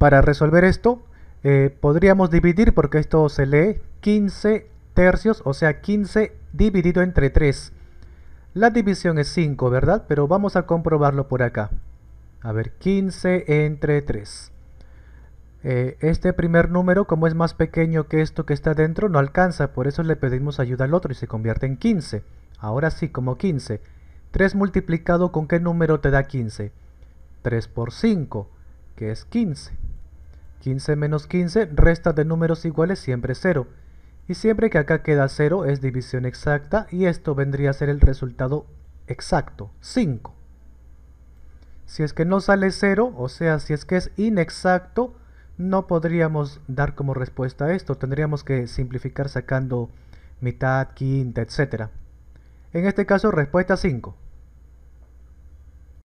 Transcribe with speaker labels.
Speaker 1: Para resolver esto, eh, podríamos dividir, porque esto se lee 15 tercios, o sea 15 dividido entre 3. La división es 5, ¿verdad? Pero vamos a comprobarlo por acá. A ver, 15 entre 3. Eh, este primer número, como es más pequeño que esto que está dentro, no alcanza. Por eso le pedimos ayuda al otro y se convierte en 15. Ahora sí, como 15. 3 multiplicado con qué número te da 15. 3 por 5, que es 15. 15 menos 15, resta de números iguales siempre 0. Y siempre que acá queda 0 es división exacta y esto vendría a ser el resultado exacto, 5. Si es que no sale 0, o sea, si es que es inexacto, no podríamos dar como respuesta a esto. Tendríamos que simplificar sacando mitad, quinta, etc. En este caso, respuesta 5.